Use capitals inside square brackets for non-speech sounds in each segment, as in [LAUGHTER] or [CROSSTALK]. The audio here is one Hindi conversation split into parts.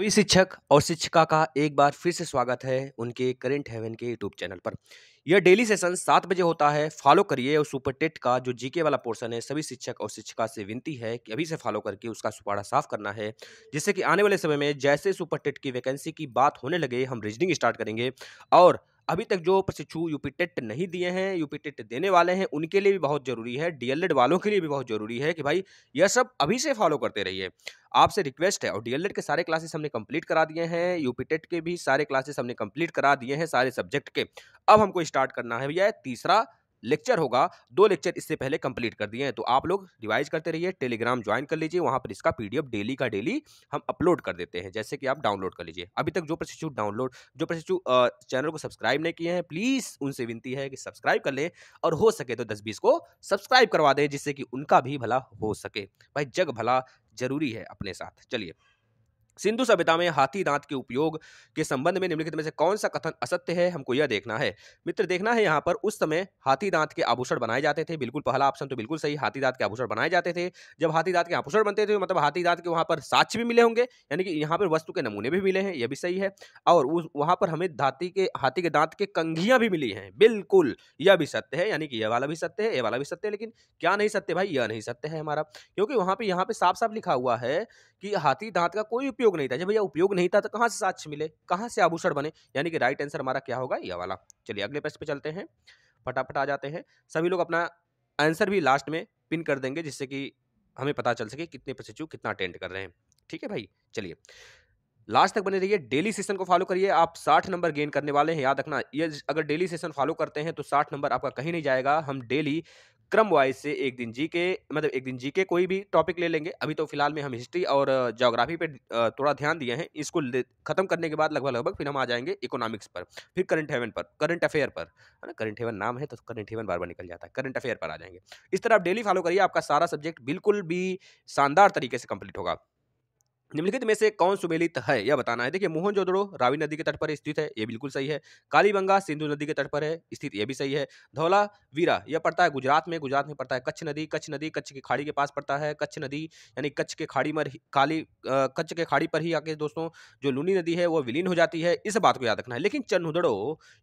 सभी शिक्षक और शिक्षिका का एक बार फिर से स्वागत है उनके करेंट हेवन के यूट्यूब चैनल पर यह डेली सेशन सात बजे होता है फॉलो करिए और सुपर टेट का जो जीके वाला पोर्शन है सभी शिक्षक और शिक्षिका से विनती है कि अभी से फॉलो करके उसका सुपाड़ा साफ करना है जिससे कि आने वाले समय में जैसे सुपर टेट की वैकेंसी की बात होने लगे हम रीजनिंग स्टार्ट करेंगे और अभी तक जो प्रशिक्षु यूपी टेट नहीं दिए हैं यूपी टेट देने वाले हैं उनके लिए भी बहुत ज़रूरी है डीएलएड वालों के लिए भी बहुत ज़रूरी है कि भाई यह सब अभी से फॉलो करते रहिए आपसे रिक्वेस्ट है और डीएलएड के सारे क्लासेस हमने कंप्लीट करा दिए हैं यूपी टेट के भी सारे क्लासेस हमने कंप्लीट करा दिए हैं सारे सब्जेक्ट के अब हमको स्टार्ट करना है भैया तीसरा लेक्चर होगा दो लेक्चर इससे पहले कंप्लीट कर दिए हैं तो आप लोग रिवाइज करते रहिए टेलीग्राम ज्वाइन कर लीजिए वहाँ पर इसका पीडीएफ डेली का डेली हम अपलोड कर देते हैं जैसे कि आप डाउनलोड कर लीजिए अभी तक जो प्रशिक्षु डाउनलोड जो प्रशिक्षु चैनल को सब्सक्राइब नहीं किए हैं प्लीज़ उनसे विनती है कि सब्सक्राइब कर लें और हो सके तो दस बीस को सब्सक्राइब करवा दें जिससे कि उनका भी भला हो सके भाई जग भला जरूरी है अपने साथ चलिए सिंधु सभ्यता में हाथी दांत के उपयोग के संबंध में निम्नलिखित में से कौन सा कथन असत्य है हमको यह देखना है मित्र देखना है यहाँ पर उस समय हाथी दांत के आभूषण बनाए जाते थे बिल्कुल पहला ऑप्शन तो बिल्कुल सही हाथी दांत के आभूषण बनाए जाते थे जब हाथी दांत के आभूषण बनते थे मतलब हाथी दांत के वहाँ पर साक्ष भी मिले होंगे यानी कि यहाँ पर वस्तु के नमूने भी मिले हैं यह भी सही है और उस वहाँ पर हमें धाती के हाथी के दांत के कंघियाँ भी मिली हैं बिल्कुल यह भी सत्य है यानी कि यह वाला भी सत्य है यह वाला भी सत्य है लेकिन क्या नहीं सत्य भाई यह नहीं सत्य है हमारा क्योंकि वहाँ पर यहाँ पर साफ साफ लिखा हुआ है कि हाथी दांत का कोई उपयोग उपयोग नहीं था जब भैया उपयोग नहीं था तो कहाँ से साक्ष्य मिले कहाँ से आभूषण बने यानी कि राइट आंसर हमारा क्या होगा यह वाला चलिए अगले प्रश्न पे चलते हैं फटाफट आ जाते हैं सभी लोग अपना आंसर भी लास्ट में पिन कर देंगे जिससे कि हमें पता चल सके कितने प्रशिक्षु कितना अटेंड कर रहे हैं ठीक है भाई चलिए लास्ट तक बने रहिए डेली सेशन को फॉलो करिए आप 60 नंबर गेन करने वाले हैं याद रखना ये अगर डेली सेशन फॉलो करते हैं तो 60 नंबर आपका कहीं नहीं जाएगा हम डेली क्रम वाइज से एक दिन जी के मतलब एक दिन जी के कोई भी टॉपिक ले लेंगे अभी तो फिलहाल में हम हिस्ट्री और जोग्राफी पे थोड़ा ध्यान दिए हैं इसको खत्म करने के बाद लगभग लगभग फिर हम आ जाएंगे इकोनॉमिक्स पर फिर करंट हेवन पर करंट अफेयर पर है ना करंट हेवन नाम है तो करंट हेवन बार बार निकल जाता है करंट अफेयर पर आ जाएंगे इस तरह आप डेली फॉलो करिए आपका सारा सब्जेक्ट बिल्कुल भी शानदार तरीके से कंप्लीट होगा निम्नलिखित में से कौन सुमेलित है यह बताना है देखिए मोहनजोदड़ो रावी नदी के तट पर स्थित है यह बिल्कुल सही है कालीबंगा सिंधु नदी के तट पर है स्थित यह भी सही है धौला वीरा यह पड़ता है गुजरात में गुजरात में पड़ता है कच्छ नदी कच्छ नदी कच्छ की खाड़ी के पास पड़ता है कच्छ नदी यानी कच्छ के खाड़ी पर काली कच्छ के खाड़ी पर ही आके दोस्तों जो लूनी नदी है वह विलीन हो जाती है इस बात को याद रखना है लेकिन चंदुदड़ो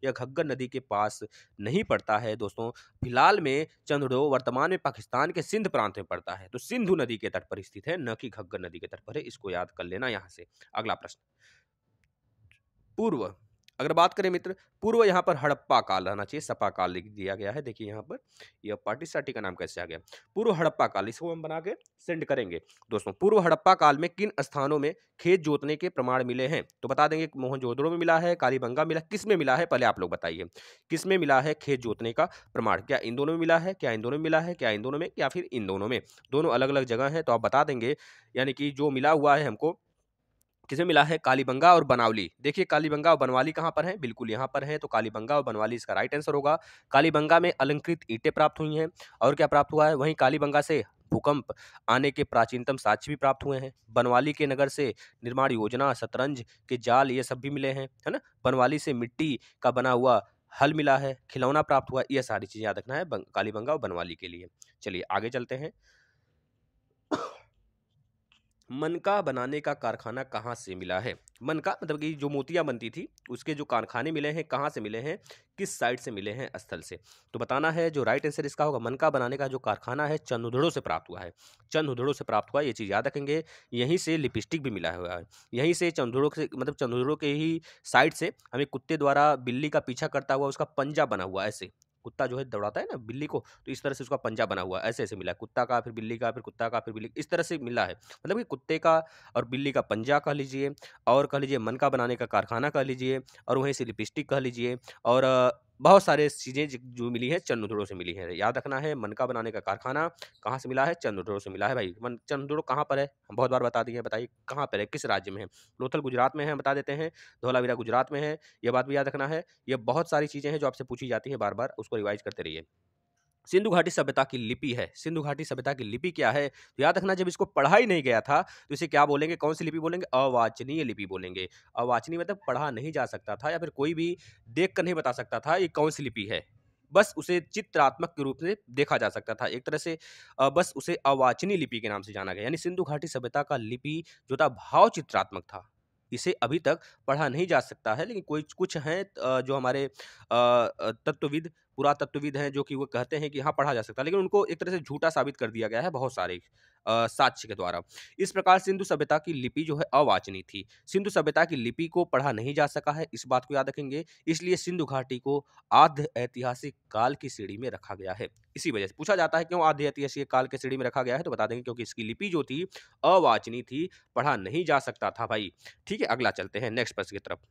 यह घग्गर नदी के पास नहीं पड़ता है दोस्तों फिलहाल में चंदुडो वर्तमान में पाकिस्तान के सिंध प्रांत में पड़ता है तो सिंधु नदी के तट पर स्थित है न कि घग्गर नदी के तट पर है इसको याद कर लेना यहाँ से अगला प्रश्न पूर्व अगर बात करें मित्र पूर्व यहाँ पर हड़प्पा काल आना चाहिए सपा काल लिख दिया गया है देखिए यहाँ पर यह पार्टी साटी का नाम कैसे आ गया पूर्व हड़प्पा काल इसको हम बना के सेंड करेंगे दोस्तों पूर्व हड़प्पा काल में किन स्थानों में खेत जोतने के प्रमाण मिले हैं तो बता देंगे मोहनजोदड़ो में मिला है कालीबंगा मिला किस में मिला है पहले आप लोग बताइए किस में मिला है खेत जोतने का प्रमाण क्या इन दोनों में मिला है क्या इन दोनों में मिला है क्या इन दोनों में या फिर इन दोनों में दोनों अलग अलग जगह हैं तो आप बता देंगे यानी कि जो मिला हुआ है हमको किसे मिला है कालीबंगा और बनावली देखिए कालीबंगा और बनवाली कहाँ पर है बिल्कुल यहाँ पर है तो कालीबंगा और बनवाली इसका राइट आंसर होगा कालीबंगा में अलंकृत ईंटें प्राप्त हुई हैं और क्या प्राप्त हुआ है वहीं कालीबंगा से भूकंप आने के प्राचीनतम साक्ष्य भी प्राप्त हुए हैं बनवाली के नगर से निर्माण योजना शतरंज के जाल ये सब भी मिले हैं है ना बनवाली से मिट्टी का बना हुआ हल मिला है खिलौना प्राप्त हुआ यह सारी चीज़ें याद रखना है कालीबंगा और बनवाली के लिए चलिए आगे चलते हैं मनका बनाने का कारखाना कहाँ से मिला है मनका मतलब कि जो मोतियाँ बनती थी उसके जो कारखाने मिले हैं कहाँ से मिले हैं किस साइड से मिले हैं स्थल से तो बताना है जो राइट आंसर इसका होगा मनका बनाने का जो कारखाना है चंदुधड़ों से प्राप्त हुआ है चंदुधड़ों से प्राप्त हुआ ये चीज़ याद रखेंगे यहीं से लिपस्टिक भी मिला हुआ है यहीं से चंदुधड़ों से मतलब चंदुधड़ों के ही साइड से हमें कुत्ते द्वारा बिल्ली का पीछा करता हुआ उसका पंजा बना हुआ ऐसे कुत्ता जो है दौड़ाता है ना बिल्ली को तो इस तरह से उसका पंजा बना हुआ है ऐसे ऐसे मिला है कुत्ता का फिर बिल्ली का फिर कुत्ता का फिर बिल्ली इस तरह से मिला है मतलब कि कुत्ते का और बिल्ली का पंजा कह लीजिए और कह लीजिए मन का बनाने का कारखाना कह लीजिए और वहीं से लिपस्टिक कह लीजिए और बहुत सारे चीज़ें जो मिली है चंदोधड़ो से मिली है याद रखना है मनका बनाने का कारखाना कहाँ से मिला है चंदोधड़ो से मिला है भाई मन चंदोधड़ो कहाँ पर है हम बहुत बार बता दिए बताइए कहाँ पर है किस राज्य में है लोथल गुजरात में है बता देते हैं धोलावीरा गुजरात में है यह बात भी याद रखना है ये बहुत सारी चीज़ें हैं जो आपसे पूछी जाती हैं बार बार उसको रिवाइज करते रहिए सिंधु घाटी सभ्यता की लिपि है सिंधु घाटी सभ्यता की लिपि क्या है तो याद रखना जब इसको पढ़ा ही नहीं गया था तो इसे क्या बोलेंगे कौन सी लिपि बोलेंगे अवाचनीय लिपि बोलेंगे अवाचनीय मतलब पढ़ा नहीं जा सकता था या फिर कोई भी देख कर नहीं बता सकता था ये कौन सी लिपि है बस उसे चित्रात्मक के रूप से देखा जा सकता था एक तरह से बस उसे अवाचनी लिपि के नाम से जाना गया यानी सिंधु घाटी सभ्यता का लिपि जो था भाव चित्रात्मक था इसे अभी तक पढ़ा नहीं जा सकता है लेकिन कोई कुछ हैं जो हमारे तत्वविद पुरातत्वविद हैं जो कि वो कहते हैं कि हाँ पढ़ा जा सकता है लेकिन उनको एक तरह से झूठा साबित कर दिया गया है बहुत सारे साक्ष्य के द्वारा इस प्रकार सिंधु सभ्यता की लिपि जो है अवाचनी थी सिंधु सभ्यता की लिपि को पढ़ा नहीं जा सका है इस बात को याद रखेंगे इसलिए सिंधु घाटी को आध्य ऐतिहासिक काल की सीढ़ी में रखा गया है इसी वजह से पूछा जाता है क्यों आध्य ऐतिहासिक काल की सीढ़ी में रखा गया है तो बता देंगे क्योंकि इसकी लिपि जो थी अवाचनी थी पढ़ा नहीं जा सकता था भाई ठीक है अगला चलते हैं नेक्स्ट प्रश्न की तरफ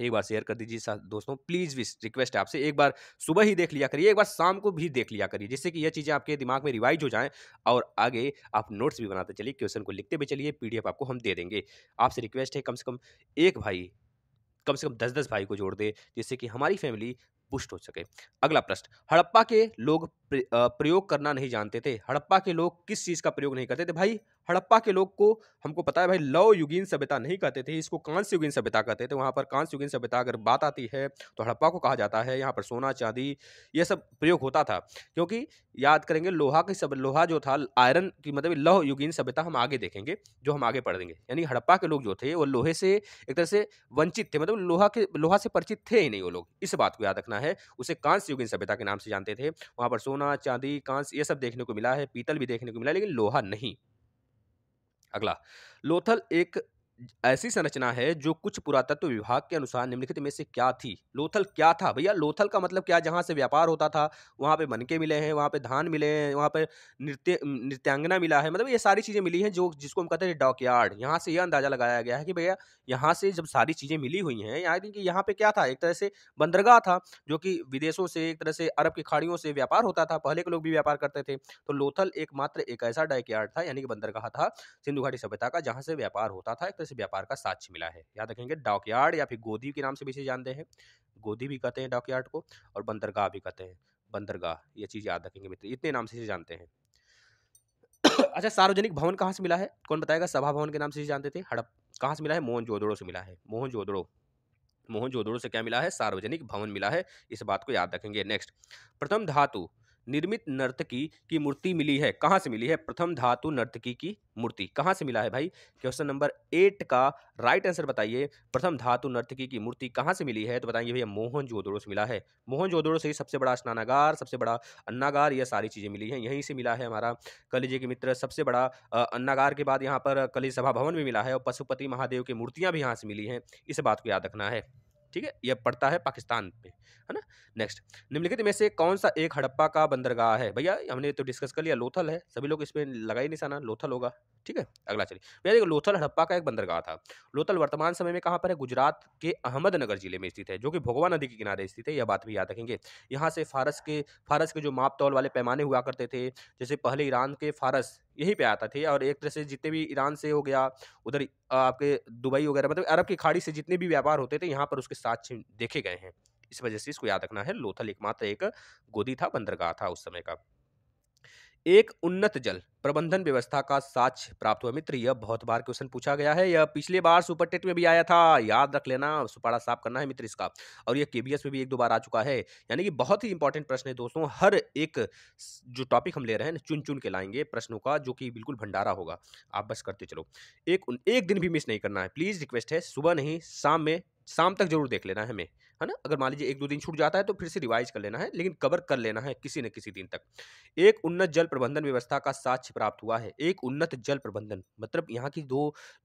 एक बार शेयर कर दीजिए दोस्तों प्लीज़ भी रिक्वेस्ट है आपसे एक बार सुबह ही देख लिया करिए एक बार शाम को भी देख लिया करिए जिससे कि यह चीज़ें आपके दिमाग में रिवाइज हो जाएं और आगे आप नोट्स भी बनाते चलिए क्वेश्चन को लिखते भी चलिए पीडीएफ आपको हम दे देंगे आपसे रिक्वेस्ट है कम से कम एक भाई कम से कम दस दस भाई को जोड़ दे जिससे कि हमारी फैमिली पुष्ट हो सके अगला प्रश्न हड़प्पा के लोग प्रयोग करना नहीं जानते थे हड़प्पा के लोग किस चीज़ का प्रयोग नहीं करते थे भाई हड़प्पा के लोग को हमको पता है भाई लव युगीन सभ्यता नहीं कहते थे इसको कांस्य युगीन सभ्यता कहते थे वहाँ पर कांस्य युगीन सभ्यता अगर बात आती है तो हड़प्पा को कहा जाता है यहाँ पर सोना चांदी ये सब प्रयोग होता था क्योंकि याद करेंगे लोहा की सब लोहा जो था आयरन की मतलब लौह युगीन सभ्यता हम आगे देखेंगे जो हम आगे पढ़ देंगे यानी हड़प्पा के लोग जो थे वो लोहे से एक तरह से वंचित थे मतलब लोहा के लोहा से परिचित थे ही नहीं वो लोग इस बात को याद रखना है उसे कांस्य युगीन सभ्यता के नाम से जानते थे वहाँ पर सोना चांदी कांस ये सब देखने को मिला है पीतल भी देखने को मिला लेकिन लोहा नहीं अगला लोथल एक ऐसी संरचना है जो कुछ पुरातत्व विभाग के अनुसार निम्नलिखित में से क्या थी लोथल क्या था भैया लोथल का मतलब क्या जहाँ से व्यापार होता था वहाँ पे मनके मिले हैं वहाँ पे धान मिले हैं वहाँ पे नृत्य नृत्यांगना मिला है मतलब ये सारी चीज़ें मिली हैं जो जिसको हम कहते हैं यार्ड यहाँ से ये यह अंदाज़ा लगाया गया है कि भैया यहाँ से जब सारी चीज़ें मिली हुई हैं यहाँ कि यहाँ पर क्या था एक तरह से बंदरगाह था जो कि विदेशों से एक तरह से अरब की खाड़ियों से व्यापार होता था पहले के लोग भी व्यापार करते थे तो लोथल एकमात्र एक ऐसा डॉक यार्ड था यानी कि बंदरगाह था सिंधु घाटी सभ्यता का जहाँ से व्यापार होता था तो इसे व्यापार का साक्ष्य मिला है याद रखेंगे डॉकयार्ड या फिर गोदी के नाम से भी इसे जानते हैं गोदी भी कहते हैं डॉकयार्ड को और बंदरगाह भी कहते हैं बंदरगाह ये चीज़ याद रखेंगे मित्र इतने नाम से इसे जानते हैं [COUGHS] अच्छा सार्वजनिक भवन कहाँ से मिला है कौन बताएगा सभा भवन के नाम से इसे जानते थे हड़प कहाँ से मिला है मोहन जोदड़ो से मिला है मोहन जोदड़ो मोहन जोदड़ो से क्या मिला है सार्वजनिक भवन मिला है इस बात को याद रखेंगे नेक्स्ट प्रथम धातु निर्मित नर्तकी की मूर्ति मिली है कहाँ से मिली है प्रथम धातु नर्तकी की मूर्ति कहाँ से मिला है भाई क्वेश्चन नंबर एट का राइट आंसर बताइए प्रथम धातु नर्तकी की मूर्ति कहाँ से मिली है तो बताएंगे भैया मोहन जोदड़ो से मिला है मोहन जोदड़ो से ही सबसे बड़ा स्नानागार सबसे बड़ा अन्नागार यह सारी चीज़ें मिली हैं यहीं से मिला है हमारा कलिजे के मित्र सबसे बड़ा अन्नागार के बाद यहाँ पर कली सभा भवन भी मिला है और पशुपति महादेव की मूर्तियाँ भी यहाँ से मिली हैं इस बात को याद रखना है ठीक है यह पड़ता है पाकिस्तान पे है ना नेक्स्ट निम्नलिखित में से कौन सा एक हड़प्पा का बंदरगाह है भैया हमने तो डिस्कस कर लिया लोथल है सभी लोग इसमें लगा ही निशाना लोथल होगा ठीक है अगला चलिए भैया देखो लोथल हड़प्पा का एक बंदरगाह था लोथल वर्तमान समय में कहाँ पर है गुजरात के अहमदनगर जिले में स्थित है जो कि भगवा नदी के किनारे स्थित है यह बात भी याद रखेंगे यहाँ से फारस के फारस के जो माप तौल वाले पैमाने हुआ करते थे जैसे पहले ईरान के फारस यहीं पे आता थे और एक तरह से जितने भी ईरान से हो गया उधर आपके दुबई वगैरह मतलब अरब की खाड़ी से जितने भी व्यापार होते थे यहाँ पर उसके साथ देखे गए हैं इस वजह से इसको याद रखना है लोथल एकमात्र एक गोदी था बंदरगाह था उस समय का एक उन्नत जल प्रबंधन व्यवस्था का साक्ष्य प्राप्त हुआ मित्र यह बहुत बार क्वेश्चन पूछा गया है यह पिछले बार सुपर टेट में भी आया था याद रख लेना सुपाड़ा साफ करना है मित्र इसका और यह केबीएस में भी एक दो बार आ चुका है यानी कि बहुत ही इंपॉर्टेंट प्रश्न है दोस्तों हर एक जो टॉपिक हम ले रहे हैं चुन चुन के लाएंगे प्रश्नों का जो कि बिल्कुल भंडारा होगा आप बस करते चलो एक एक दिन भी मिस नहीं करना है प्लीज़ रिक्वेस्ट है सुबह नहीं शाम में शाम तक जरूर देख लेना है हमें है ना अगर मान लीजिए एक दो दिन छूट जाता है तो फिर से रिवाइज कर लेना है लेकिन कवर कर लेना है किसी न किसी दिन तक एक उन्नत जल प्रबंधन व्यवस्था का साक्ष्य प्राप्त हुआ है एक उन्नत जल प्रबंधन मतलब यहाँ की दो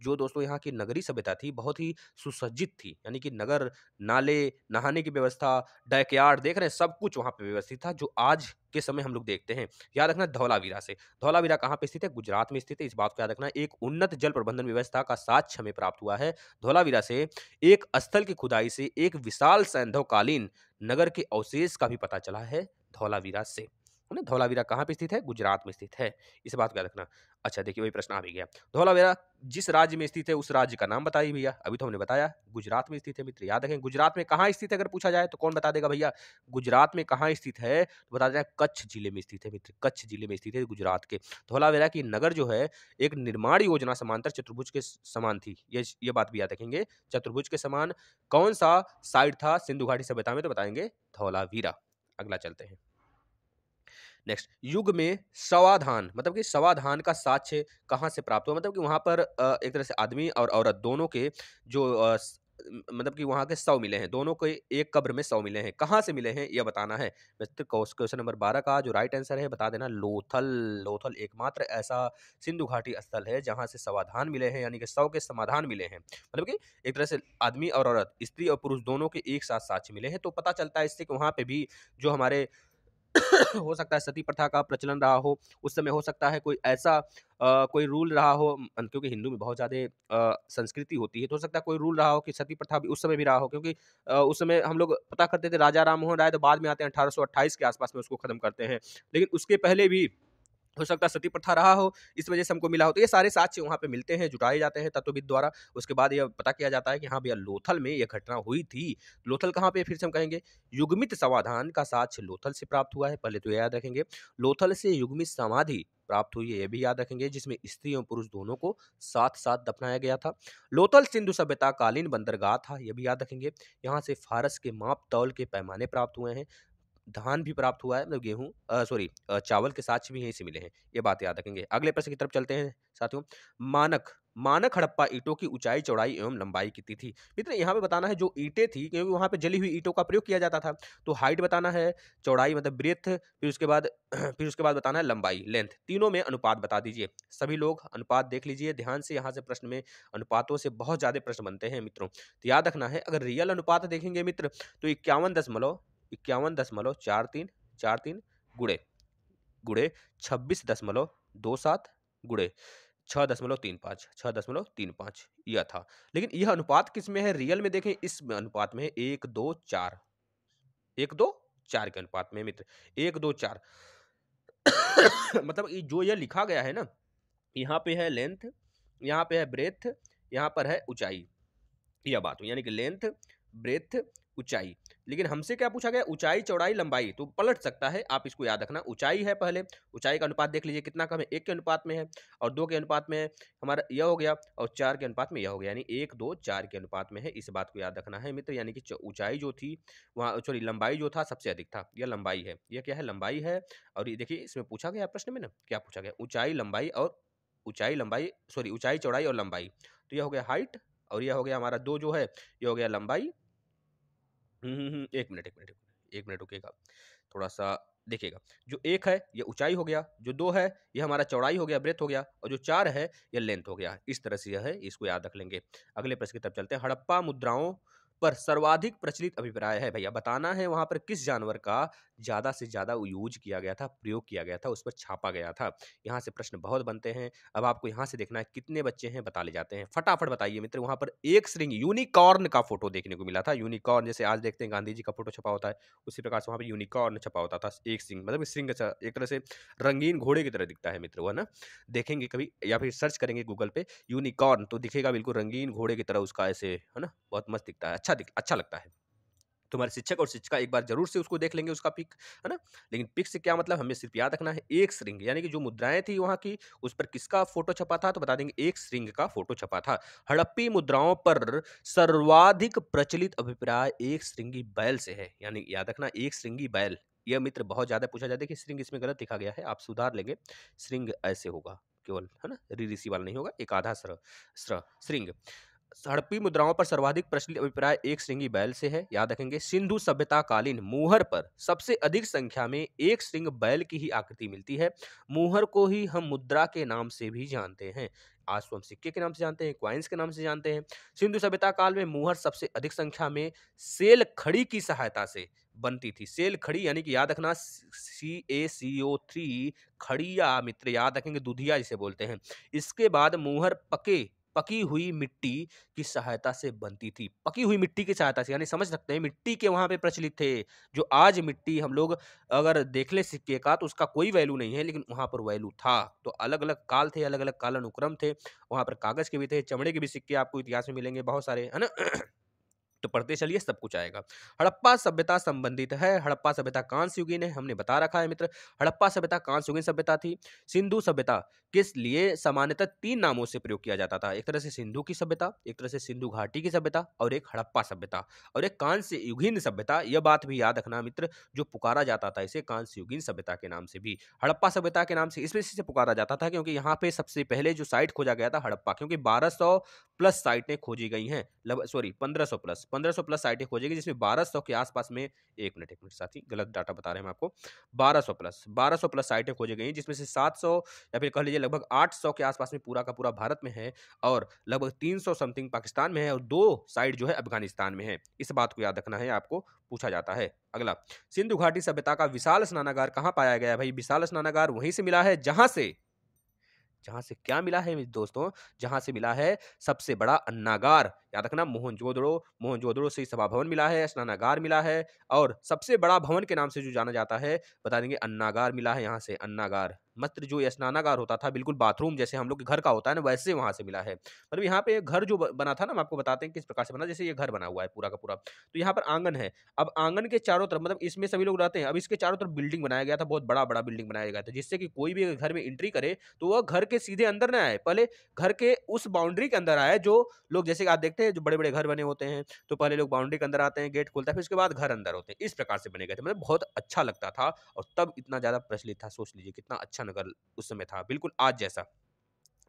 जो दोस्तों यहाँ की नगरी सभ्यता थी बहुत ही सुसज्जित थी यानी कि नगर नाले नहाने की व्यवस्था डैकयार्ड देख रहे हैं सब कुछ वहाँ पर व्यवस्थित था जो आज के समय हम लोग देखते हैं याद रखना धौलावीरा से धौलावीरा कहाँ पे स्थित है गुजरात में स्थित है इस बात को याद रखना एक उन्नत जल प्रबंधन व्यवस्था का साक्ष्य हमें प्राप्त हुआ है धौलावीरा से एक स्थल की खुदाई से एक विशाल सैंधवकालीन नगर के अवशेष का भी पता चला है धौलावीरा से उन्हें धौलावीरा कहाँ पर स्थित है गुजरात में स्थित है इस बात का रखना अच्छा देखिए वही प्रश्न आ भी गया धौलावीरा जिस राज्य में स्थित है उस राज्य का नाम बताइए भैया अभी तो हमने बताया गुजरात में स्थित है मित्र याद रखें गुजरात में कहाँ स्थित है अगर पूछा जाए तो कौन बता देगा भैया गुजरात में कहाँ स्थित है तो बता देना कच्छ जिले में स्थित है मित्र कच्छ जिले में स्थित है गुजरात के धौलावीरा की नगर जो है एक निर्माण योजना समांतर चतुर्भुज के समान थी ये ये बात भी याद रखेंगे चतुर्भुज के समान कौन सा साइड था सिंधु घाटी सभ्यता में तो बताएंगे धौलावीरा अगला चलते हैं नेक्स्ट युग में सवाधान मतलब कि सवाधान का साक्ष्य कहाँ से प्राप्त हुआ मतलब कि वहाँ पर एक तरह से आदमी और औरत दोनों के जो मतलब कि वहाँ के सौ मिले हैं दोनों के एक कब्र में सौ मिले हैं कहाँ से मिले हैं यह बताना है मित्र क्वेश्चन नंबर बारह का जो राइट आंसर है बता देना लोथल लोथल एकमात्र ऐसा सिंधु घाटी स्थल है जहाँ से समाधान मिले हैं यानी कि सौ के समाधान मिले हैं मतलब कि एक तरह से आदमी और औरत स्त्री और पुरुष दोनों के एक साथ साक्ष्य मिले हैं तो पता चलता है इससे कि वहाँ पर भी जो हमारे हो सकता है सती प्रथा का प्रचलन रहा हो उस समय हो सकता है कोई ऐसा आ, कोई रूल रहा हो क्योंकि हिंदू में बहुत ज़्यादा संस्कृति होती है तो हो सकता है कोई रूल रहा हो कि सती प्रथा भी उस समय भी रहा हो क्योंकि आ, उस समय हम लोग पता करते थे राजा राम मोहन राय तो बाद में आते हैं अठारह के आसपास में उसको ख़त्म करते हैं लेकिन उसके पहले भी हो सकता है सती प्रथा रहा हो इस वजह से हमको मिला हो तो ये सारे साक्ष्य वहाँ पे मिलते हैं जुटाए जाते हैं तत्वविद द्वारा उसके बाद यह पता किया जाता है कि हाँ भैया लोथल में यह घटना हुई थी लोथल कहाँ पे फिर से हम कहेंगे युग्मित समाधान का साक्ष्य लोथल से प्राप्त हुआ है पहले तो याद रखेंगे लोथल से युग्मित समाधि प्राप्त हुई है यह भी याद रखेंगे जिसमें स्त्री और पुरुष दोनों को साथ साथ दफनाया गया था लोथल सिंधु सभ्यता कालीन बंदरगाह था यह भी याद रखेंगे यहाँ से फारस के माप तौल के पैमाने प्राप्त हुए हैं धान भी प्राप्त हुआ है मतलब गेहूँ सॉरी चावल के साक्ष भी यहीं से मिले हैं ये बात याद रखेंगे अगले प्रश्न की तरफ चलते हैं साथियों मानक मानक हड़प्पा ईंटों की ऊंचाई चौड़ाई एवं लंबाई की थी मित्र यहाँ पे बताना है जो ईंटें थी क्योंकि वहाँ पे जली हुई ईंटों का प्रयोग किया जाता था तो हाइट बताना है चौड़ाई मतलब ब्रेथ फिर उसके बाद [CLEARS THROAT] फिर उसके बाद बताना है लंबाई लेंथ तीनों में अनुपात बता दीजिए सभी लोग अनुपात देख लीजिए ध्यान से यहाँ से प्रश्न में अनुपातों से बहुत ज़्यादा प्रश्न बनते हैं मित्रों तो याद रखना है अगर रियल अनुपात देखेंगे मित्र तो इक्यावन दशमलव इक्यावन दशमलव चार तीन चार तीन गुड़े गुड़े छब्बीस दशमलव दो सात गुड़े छः दशमलव तीन पाँच छः दशमलव तीन पाँच यह था लेकिन यह अनुपात किस में है रियल में देखें इस अनुपात में है एक दो चार एक दो चार के अनुपात में मित्र एक दो चार [COUGHS] मतलब जो यह लिखा गया है ना यहाँ पे है लेंथ यहाँ पे है ब्रेथ यहाँ पर है ऊंचाई यह बात यानी कि लेंथ ब्रेथ ऊंचाई लेकिन हमसे क्या पूछा गया ऊंचाई चौड़ाई लंबाई तो पलट सकता है आप इसको याद रखना ऊंचाई है पहले ऊंचाई का अनुपात देख लीजिए कितना कम है एक के अनुपात में है और दो के अनुपात में है हमारा यह हो गया और चार के अनुपात में यह हो गया यानी एक दो चार के अनुपात में है इस बात को याद रखना है मित्र यानी कि ऊंचाई जो थी वहाँ सॉरी लंबाई जो था सबसे अधिक था यह लंबाई है यह क्या है लंबाई है और ये देखिए इसमें पूछा गया प्रश्न में ना क्या पूछा गया ऊंचाई लंबाई और ऊंचाई लंबाई सॉरी ऊंचाई चौड़ाई और लंबाई तो यह हो गया हाइट और यह हो गया हमारा दो जो है यह हो गया लंबाई एक मिनट एक मिनट एक मिनट रुकेगा थोड़ा सा देखिएगा जो एक है ये ऊंचाई हो गया जो दो है ये हमारा चौड़ाई हो गया ब्रेथ हो गया और जो चार है ये लेंथ हो गया इस तरह से यह है इसको याद रख लेंगे अगले प्रश्न की तरफ चलते हैं हड़प्पा मुद्राओं पर सर्वाधिक प्रचलित अभिप्राय है भैया बताना है वहाँ पर किस जानवर का ज़्यादा से ज़्यादा यूज किया गया था प्रयोग किया गया था उस पर छापा गया था यहाँ से प्रश्न बहुत बनते हैं अब आपको यहाँ से देखना है कितने बच्चे हैं बता ले जाते हैं फटाफट बताइए मित्र वहाँ पर एक श्रृंग यूनिकॉर्न का फोटो देखने को मिला था यूनिकॉर्न जैसे आज देखते हैं गांधी जी का फोटो छपा होता है उसी प्रकार से वहाँ पर यूनिकॉर्न छपा होता था एक श्रृंग मतलब श्रृंग एक तरह से रंगीन घोड़े की तरह दिखता है मित्र वह ना देखेंगे कभी या फिर सर्च करेंगे गूगल पे यूनिकॉर्न तो दिखेगा बिल्कुल रंगीन घोड़े की तरह उसका ऐसे है ना बहुत मस्त दिखता है अच्छा दिख अच्छा लगता है तुम्हारे शिक्षक और शिक्षिका एक बार जरूर से उसको देख लेंगे उसका पिक है ना लेकिन पिक से क्या मतलब हमें सिर्फ याद रखना है एक श्रृंग यानी कि जो मुद्राएं थी वहाँ की उस पर किसका फोटो छपा था तो बता देंगे एक श्रृंग का फोटो छपा था हड़प्पी मुद्राओं पर सर्वाधिक प्रचलित अभिप्राय एक श्रृंगी बैल से है यानी याद रखना एक श्रृंगी बैल यह मित्र बहुत ज़्यादा पूछा जाता है कि श्रृंग इसमें गलत लिखा गया है आप सुधार लेंगे श्रृंग ऐसे होगा केवल है ना रिरिसी वाला नहीं होगा एक आधा श्रृंग हड़प्पी मुद्राओं पर सर्वाधिक प्रचलित अभिप्राय एक श्रृंगी बैल से है याद रखेंगे सिंधु सभ्यता कालीन मुहर पर सबसे अधिक संख्या में एक श्रृंग बैल की ही आकृति मिलती है मुहर को ही हम मुद्रा के नाम से भी जानते हैं आज तो हम सिक्के के नाम से जानते हैं क्वाइंस के नाम से जानते हैं सिंधु सभ्यता काल में मुहर सबसे अधिक संख्या में सेल खड़ी की सहायता से बनती थी सेल खड़ी यानी कि याद रखना सी ए सी ओ थ्री खड़िया मित्र याद रखेंगे दुधिया जिसे बोलते हैं इसके बाद मुहर पके पकी हुई मिट्टी की सहायता से बनती थी पकी हुई मिट्टी की सहायता से यानी समझ सकते हैं मिट्टी के वहाँ पे प्रचलित थे जो आज मिट्टी हम लोग अगर देख लें सिक्के का तो उसका कोई वैल्यू नहीं है लेकिन वहाँ पर वैल्यू था तो अलग अलग काल थे अलग अलग कालानुक्रम थे वहाँ पर कागज़ के भी थे चमड़े के भी सिक्के आपको इतिहास में मिलेंगे बहुत सारे है ना तो पढ़ते चलिए सब कुछ आएगा हड़प्पा सभ्यता संबंधित है हड़प्पा सभ्यता कांस युगीन है हमने बता रखा है मित्र हड़प्पा सभ्यता कांस युगीन सभ्यता थी सिंधु सभ्यता किस लिए सामान्यतः तीन नामों से प्रयोग किया जाता था एक तरह से सिंधु की सभ्यता एक तरह से सिंधु घाटी की सभ्यता और एक हड़प्पा सभ्यता और एक कांस युगीन सभ्यता यह बात भी याद रखना मित्र जो पुकारा जाता था इसे कांस युगीन सभ्यता के नाम से भी हड़प्पा सभ्यता के नाम से इस वजह से पुकारा जाता था क्योंकि यहाँ पे सबसे पहले जो साइट खोजा गया था हड़प्पा क्योंकि 1200 प्लस साइटें खोजी गई हैं सॉरी 1500 प्लस पंद्रह प्लस आईटी हो जाएगी जिसमें बारह के आसपास में एक मिनट एक मिनट साथी गलत डाटा बता रहे हैं आपको बारह प्लस बारह प्लस आईटी हो जाएगी जिसमें से सात या फिर कह लीजिए लगभग आठ के आसपास में पूरा का पूरा भारत में है और लगभग तीन समथिंग पाकिस्तान में है और दो साइड जो है अफगानिस्तान में है इस बात को याद रखना है आपको पूछा जाता है अगला सिंधु घाटी सभ्यता का विशाल स्नानागार कहाँ पाया गया भाई विशाल स्नानागार वहीं से मिला है जहाँ से जहाँ से क्या मिला है दोस्तों जहाँ से मिला है सबसे बड़ा अन्नागार याद रखना मोहनजोदड़ो मोहनजोदड़ो से सभा भवन मिला है स्नानागार मिला है और सबसे बड़ा भवन के नाम से जो जाना जाता है बता देंगे अन्नागार मिला है यहाँ से अन्नागार मत्र जो स्नानागार होता था बिल्कुल बाथरूम जैसे हम लोग के घर का होता है ना वैसे वहाँ से मिला है मतलब यहाँ पे घर जो बना था ना हम आपको बताते हैं किस प्रकार से बना जैसे ये घर बना हुआ है पूरा का पूरा तो यहाँ पर आंगन है अब आंगन के चारों तरफ मतलब इसमें सभी लोग रहते हैं अब इसके चारों तरफ बिल्डिंग बनाया गया था बहुत बड़ा बड़ा बिल्डिंग बनाया गया था जिससे कि कोई भी घर में एंट्री करे तो वह घर के सीधे अंदर ना आए पहले घर के उस बाउंड्री के अंदर आए जो लोग जैसे कि आप देखते हैं जो बड़े बड़े घर बने होते हैं तो पहले लोग बाउंड्री के अंदर आते हैं गेट खोलता है फिर उसके बाद घर अंदर होते हैं इस प्रकार से बने गए थे मतलब बहुत अच्छा लगता था और तब इतना ज़्यादा प्रचलित था सोच लीजिए कितना अच्छा नगर उस समय था बिल्कुल आज जैसा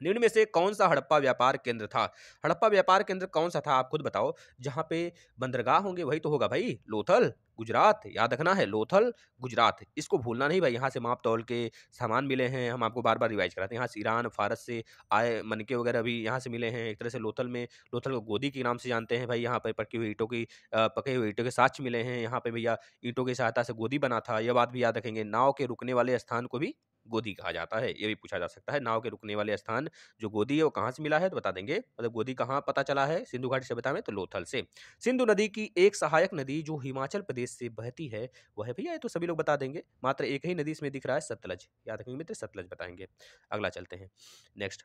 निम्न में से कौन सा हड़प्पा व्यापार केंद्र था हड़प्पा व्यापार केंद्र कौन सा था आप खुद बताओ जहाँ पे बंदरगाह होंगे वही तो होगा भाई लोथल गुजरात याद रखना है लोथल गुजरात इसको भूलना नहीं भाई यहाँ से माप तौल के सामान मिले हैं हम आपको बार बार रिवाइज कराते हैं यहाँ से ईरान फारस से आए मनके वगैरह भी यहाँ से मिले हैं एक तरह से लोथल में लोथल को गोदी के नाम से जानते हैं भाई यहाँ पर पकी हुई ईटों की पके हुए ईटों के साक्ष मिले हैं यहाँ पर भैया ईंटों की सहायता से गोदी बना था यह बात भी याद रखेंगे नाव के रुकने वाले स्थान को भी गोदी कहा जाता है ये भी पूछा जा सकता है नाव के रुकने वाले स्थान जो गोदी है वो कहाँ से मिला है तो बता देंगे मतलब गोदी कहाँ पता चला है सिंधु घाटी सभ्यता में तो लोथल से सिंधु नदी की एक सहायक नदी जो हिमाचल प्रदेश से बहती है वह है भैया ये तो सभी लोग बता देंगे मात्र एक ही नदी इसमें दिख रहा है सतलज याद रखेंगे मित्र सतलज बताएंगे अगला चलते हैं नेक्स्ट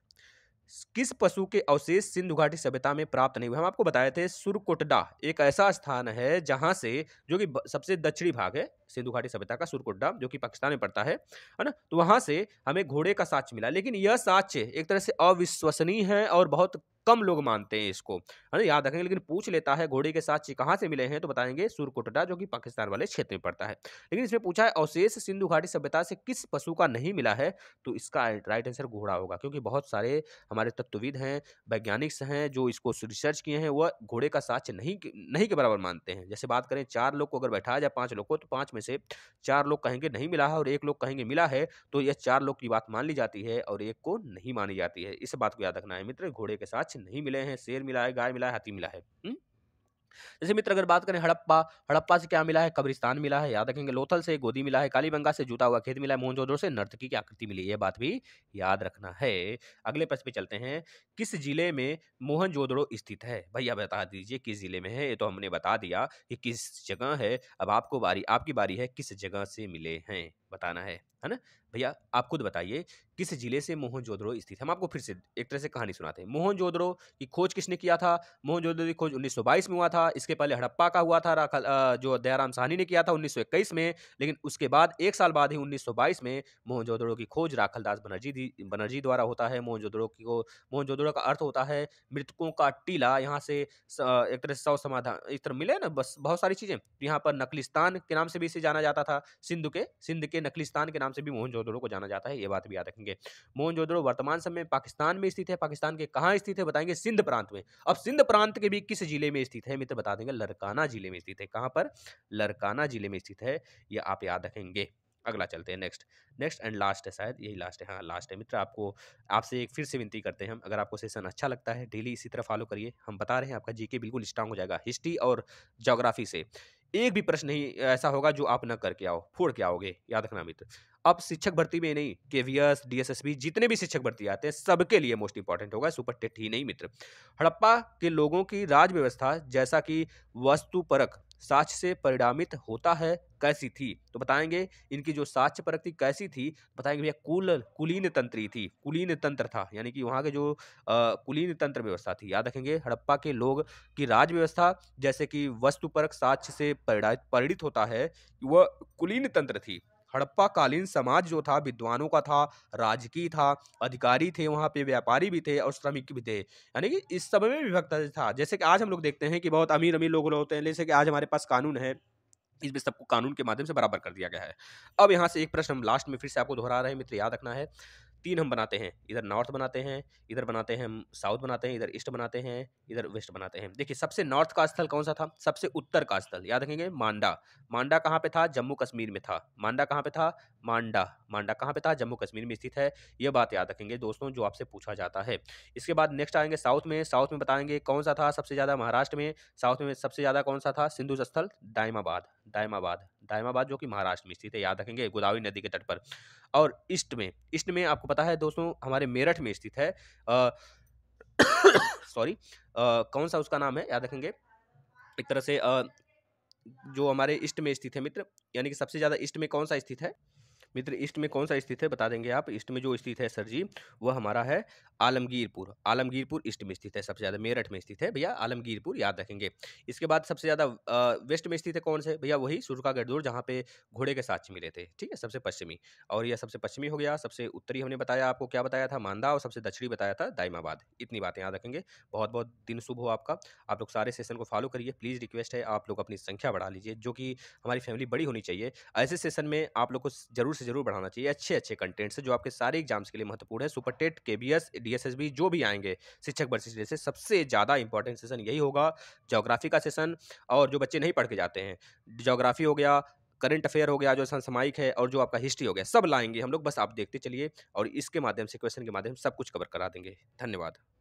किस पशु के अवशेष सिंधु घाटी सभ्यता में प्राप्त नहीं हुए हम आपको बताए थे सुरकुटडा एक ऐसा स्थान है जहाँ से जो कि सबसे दक्षिणी भाग है सिंधु घाटी सभ्यता का सुरकुटडा जो कि पाकिस्तान में पड़ता है है ना तो वहाँ से हमें घोड़े का साक्ष्य मिला लेकिन यह साक्ष्य एक तरह से अविश्वसनीय है और बहुत कम लोग मानते हैं इसको है हाँ ना याद रखेंगे लेकिन पूछ लेता है घोड़े के साथ कहाँ से मिले हैं तो बताएंगे सुरकुटा जो कि पाकिस्तान वाले क्षेत्र में पड़ता है लेकिन इसमें पूछा है अवशेष सिंधु घाटी सभ्यता से किस पशु का नहीं मिला है तो इसका राइट आंसर घोड़ा होगा क्योंकि बहुत सारे हमारे तत्वविद हैं वैज्ञानिक्स हैं जो इसको रिसर्च किए हैं वह घोड़े का साक्ष्य नहीं नहीं के बराबर मानते हैं जैसे बात करें चार लोग को अगर बैठाया जाए पाँच लोग को तो पाँच में से चार लोग कहेंगे नहीं मिला है और एक लोग कहेंगे मिला है तो यह चार लोग की बात मान ली जाती है और एक को नहीं मानी जाती है इस बात को याद रखना है मित्र घोड़े के साथ अच्छे नहीं मिले हैं शेर मिला है गाय मिला है हाथी मिला है हम्म? जैसे मित्र अगर बात करें हड़प्पा हड़प्पा से क्या मिला है कब्रिस्तान मिला है याद रखेंगे लोथल से गोदी मिला है कालीबंगा से जूता हुआ खेत मिला है मोहनजोदड़ो से नर्तकी की आकृति मिली यह बात भी याद रखना है अगले प्रश्न पे चलते हैं किस जिले में मोहनजोदड़ो स्थित है भैया बता दीजिए किस जिले में है ये तो हमने बता दिया कि किस जगह है अब आपको बारी आपकी बारी है किस जगह से मिले हैं बताना है है ना भैया आप खुद बताइए किस जिले से मोहन जोदड़ो स्थित हम आपको फिर से एक तरह से कहानी सुनाते हैं मोहन जोदड़ो की खोज किसने किया था मोहन जोधड़ो की खोज 1922 में हुआ था इसके पहले हड़प्पा का हुआ था राखल जो दयाराम साहनी ने किया था 1921 में लेकिन उसके बाद एक साल बाद ही 1922 में मोहन जोदड़ो की खोज राखल दास बनर्जी बनर्जी द्वारा होता है मोहन जोधड़ो की मोहन जोदड़ो का अर्थ होता है मृतकों का टीला यहाँ से एक तरह से सौ समाधान इस तरह मिले ना बस बहुत सारी चीज़ें यहाँ पर नकलिस्तान के नाम से भी इसे जाना जाता था सिंधु के सिंध के नकलिस्तान के नाम से भी मोहन मोहनजोदड़ो को जाना जाता है ये बात भी याद रखेंगे मोहनजोदड़ो वर्तमान समय में पाकिस्तान में स्थित है पाकिस्तान के कहाँ स्थित है बताएंगे सिंध प्रांत में अब सिंध प्रांत के भी किस जिले में स्थित है मित्र बता देंगे लरकाना जिले में स्थित है कहाँ पर लरकाना जिले में स्थित है ये आप याद रखेंगे अगला चलते हैं नेक्स्ट नेक्स्ट एंड लास्ट है शायद यही लास्ट है हाँ लास्ट है मित्र आपको आपसे एक फिर से विनती करते हैं हम अगर आपको सेशन अच्छा लगता है डेली इसी तरह फॉलो करिए हम बता रहे हैं आपका जीके बिल्कुल स्ट्रांग हो जाएगा हिस्ट्री और ज्योग्राफी से एक भी प्रश्न नहीं ऐसा होगा जो आप न करके आओ फोड़ के आओगे याद रखना मित्र अब शिक्षक भर्ती में नहीं केवीएस डीएसएसबी जितने भी शिक्षक भर्ती आते हैं सबके लिए मोस्ट इंपॉर्टेंट होगा सुपर टेट ही नहीं मित्र हड़प्पा के लोगों की राज व्यवस्था जैसा कि वस्तुपरक साक्ष से परिणामित होता है कैसी थी तो बताएंगे इनकी जो साक्ष्य परक थी कैसी थी तो बताएंगे भैया कुल कुलीन तंत्री थी कुलीन तंत्र था यानी कि वहाँ के जो आ, कुलीन तंत्र व्यवस्था थी याद रखेंगे हड़प्पा के लोग की राज व्यवस्था जैसे कि वस्तु परक साक्ष से परिणित होता है वह कुलीन तंत्र थी हड़प्पाकालीन समाज जो था विद्वानों का था राजकीय था अधिकारी थे वहाँ पे व्यापारी भी थे और श्रमिक भी थे यानी कि इस समय में विभक्त था जैसे कि आज हम लोग देखते हैं कि बहुत अमीर अमीर लोग होते हैं जैसे कि आज हमारे पास कानून है इसमें सबको कानून के माध्यम से बराबर कर दिया गया है अब यहाँ से एक प्रश्न हम लास्ट में फिर से आपको दोहरा रहे हैं मित्र याद रखना है तीन हम बनाते हैं इधर नॉर्थ बनाते हैं इधर बनाते हैं हम साउथ बनाते हैं इधर ईस्ट बनाते हैं इधर वेस्ट बनाते हैं देखिए सबसे नॉर्थ का स्थल कौन सा था सबसे उत्तर का स्थल याद रखेंगे मांडा मांडा कहाँ पे था जम्मू कश्मीर में था मांडा कहाँ पे था मांडा मांडा कहाँ पे था जम्मू कश्मीर में स्थित है ये बात याद रखेंगे दोस्तों जो आपसे पूछा जाता है इसके बाद नेक्स्ट आएंगे साउथ में साउथ में बताएंगे कौन सा था सबसे ज़्यादा महाराष्ट्र में साउथ में सबसे ज़्यादा कौन सा था सिंधु स्थल डायमाबाद दायमाबाद दायमाबाद जो कि महाराष्ट्र में स्थित है याद रखेंगे गोदावरी नदी के तट पर और ईस्ट में ईस्ट में आपको पता है दोस्तों हमारे मेरठ में स्थित है सॉरी कौन सा उसका नाम है याद रखेंगे एक तरह से आ, जो हमारे ईस्ट में स्थित है मित्र यानी कि सबसे ज़्यादा ईस्ट में कौन सा स्थित है मित्र ईस्ट में कौन सा स्थित है बता देंगे आप ईस्ट में जो स्थित है सर जी वह हमारा है आलमगीरपुर आलमगीरपुर ईस्ट में स्थित है सबसे ज़्यादा मेरठ में स्थित है भैया आलमगीरपुर याद रखेंगे इसके बाद सबसे ज़्यादा वेस्ट में स्थित है कौन से भैया वही सुरका गढ़दूर जहाँ पे घोड़े के साथ मिले थे ठीक है सबसे पश्चिमी और यह सबसे पश्चिमी हो गया सबसे उत्तरी हमने बताया आपको क्या बताया था मांदा और सबसे दक्षिणी बताया था दाइमाबाद इतनी बातें याद रखेंगे बहुत बहुत दिन शुभ हो आपका आप लोग सारे सेशन को फॉलो करिए प्लीज़ रिक्वेस्ट है आप लोग अपनी संख्या बढ़ा लीजिए जो कि हमारी फैमिली बड़ी होनी चाहिए ऐसे सेशन में आप लोग को जरूर से जरूर बढ़ाना चाहिए अच्छे अच्छे कंटेंट से जो आपके सारे एग्जाम्स के लिए महत्वपूर्ण है सुपर टेट के B S D S S B जो भी आएंगे शिक्षक भर्ती से जैसे सबसे ज़्यादा इंपॉर्टेंट सेशन यही होगा जोग्राफी का सेशन और जो बच्चे नहीं पढ़ के जाते हैं जोग्राफी हो गया करंट अफेयर हो गया जो सामायिक है और जो आपका हिस्ट्री हो गया सब लाएंगे हम लोग बस आप देखते चलिए और इसके माध्यम से क्वेश्चन के माध्यम से सब कुछ कवर करा देंगे धन्यवाद